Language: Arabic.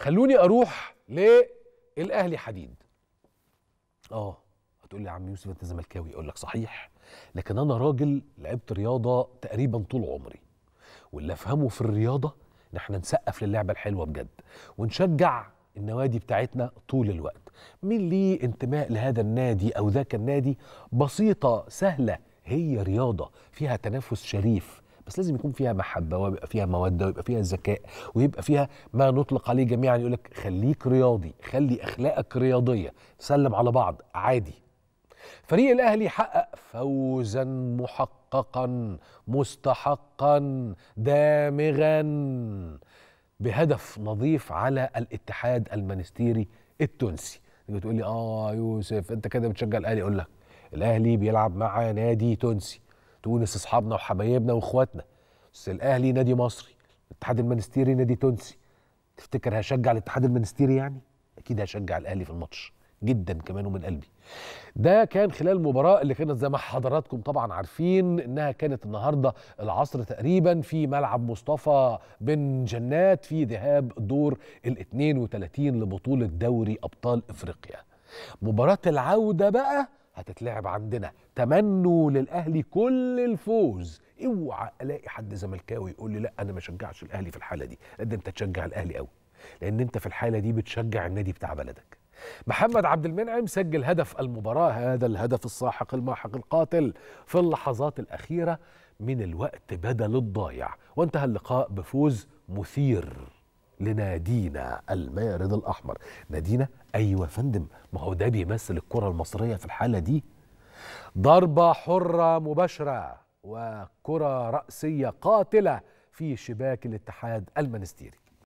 خلوني اروح للاهلي حديد اه هتقول لي يا عم يوسف انت زملكاوي اقول لك صحيح لكن انا راجل لعبت رياضه تقريبا طول عمري واللي افهمه في الرياضه ان احنا نسقف للعبه الحلوه بجد ونشجع النوادي بتاعتنا طول الوقت مين ليه انتماء لهذا النادي او ذاك النادي بسيطه سهله هي رياضه فيها تنافس شريف بس لازم يكون فيها محبه ويبقى فيها موده ويبقى فيها ذكاء ويبقى فيها ما نطلق عليه جميعا يقول لك خليك رياضي خلي اخلاقك رياضيه سلم على بعض عادي فريق الاهلي حقق فوزا محققا مستحقا دامغا بهدف نظيف على الاتحاد المانستيري التونسي تقول لي اه يوسف انت كده بتشجع الاهلي اقول لك الاهلي بيلعب مع نادي تونسي تونس اصحابنا وحبايبنا واخواتنا بس الاهلي نادي مصري الاتحاد المنستيري نادي تونسي تفتكر هشجع الاتحاد المنستيري يعني اكيد هشجع الاهلي في الماتش جدا كمان ومن قلبي ده كان خلال المباراة اللي كانت زي ما حضراتكم طبعا عارفين انها كانت النهاردة العصر تقريبا في ملعب مصطفى بن جنات في ذهاب دور ال 32 لبطولة دوري ابطال افريقيا مباراة العودة بقى هتتلعب عندنا تمنوا للاهلي كل الفوز اوعى الاقي حد زملكاوي يقول لي لا انا ما اشجعش الاهلي في الحاله دي قد انت تشجع الاهلي قوي لان انت في الحاله دي بتشجع النادي بتاع بلدك محمد عبد المنعم سجل هدف المباراة هذا الهدف الساحق الماحق القاتل في اللحظات الأخيرة من الوقت بدل الضايع وانتهى اللقاء بفوز مثير لنادينا المارد الاحمر نادينا ايوه يا فندم ما هو ده بيمثل الكره المصريه في الحاله دي ضربه حره مباشره وكره راسيه قاتله في شباك الاتحاد المنستيري